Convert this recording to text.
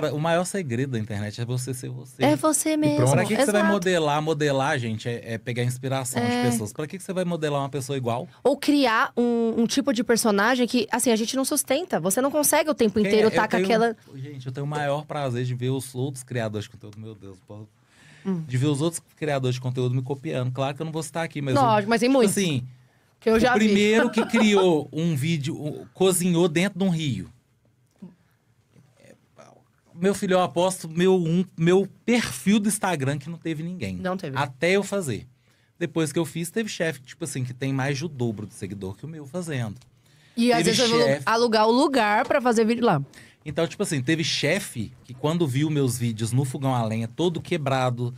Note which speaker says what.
Speaker 1: Cara, o maior segredo da internet é você ser você. É
Speaker 2: você mesmo. Pra que, que você vai
Speaker 1: modelar? Modelar, gente, é, é pegar inspiração é. de pessoas. Pra que, que você vai modelar uma pessoa igual?
Speaker 2: Ou criar um, um, tipo de personagem que, assim, a gente não sustenta. Você não consegue o tempo inteiro é? estar tá com aquela.
Speaker 1: Gente, eu tenho o maior prazer de ver os outros criadores de conteúdo. Meu Deus, Hum. De ver os outros criadores de conteúdo me copiando. Claro que eu não vou estar aqui, mas. Lógico, eu, mas
Speaker 3: tem muito. Tipo assim, que eu já o primeiro vi. que
Speaker 1: criou um vídeo, um, cozinhou dentro de um rio meu filho, eu aposto meu, um, meu perfil do Instagram que não teve ninguém. Não teve. Até eu fazer. Depois que eu fiz, teve chefe, tipo assim, que tem mais do dobro de seguidor que o meu fazendo. E teve às vezes chef...
Speaker 4: alugar o lugar para fazer vídeo lá.
Speaker 1: Então, tipo assim, teve chefe que quando viu meus vídeos no fogão a lenha, todo quebrado,